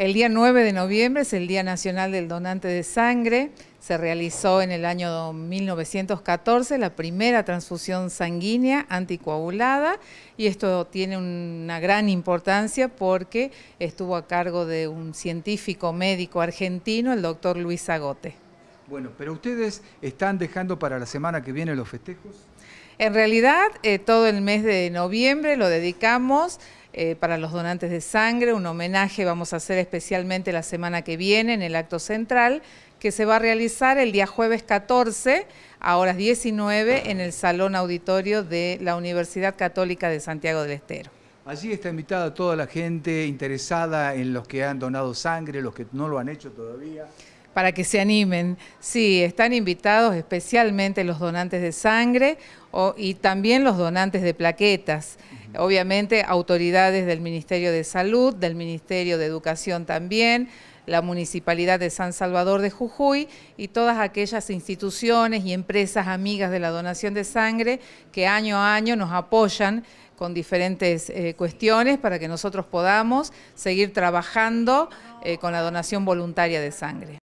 El día 9 de noviembre es el Día Nacional del Donante de Sangre. Se realizó en el año 1914 la primera transfusión sanguínea anticoagulada y esto tiene una gran importancia porque estuvo a cargo de un científico médico argentino, el doctor Luis Agote. Bueno, pero ustedes están dejando para la semana que viene los festejos. En realidad, eh, todo el mes de noviembre lo dedicamos eh, para los donantes de sangre, un homenaje vamos a hacer especialmente la semana que viene en el acto central, que se va a realizar el día jueves 14 a horas 19 en el Salón Auditorio de la Universidad Católica de Santiago del Estero. Allí está invitada toda la gente interesada en los que han donado sangre, los que no lo han hecho todavía para que se animen. Sí, están invitados especialmente los donantes de sangre y también los donantes de plaquetas obviamente autoridades del Ministerio de Salud, del Ministerio de Educación también, la Municipalidad de San Salvador de Jujuy y todas aquellas instituciones y empresas amigas de la donación de sangre que año a año nos apoyan con diferentes eh, cuestiones para que nosotros podamos seguir trabajando eh, con la donación voluntaria de sangre.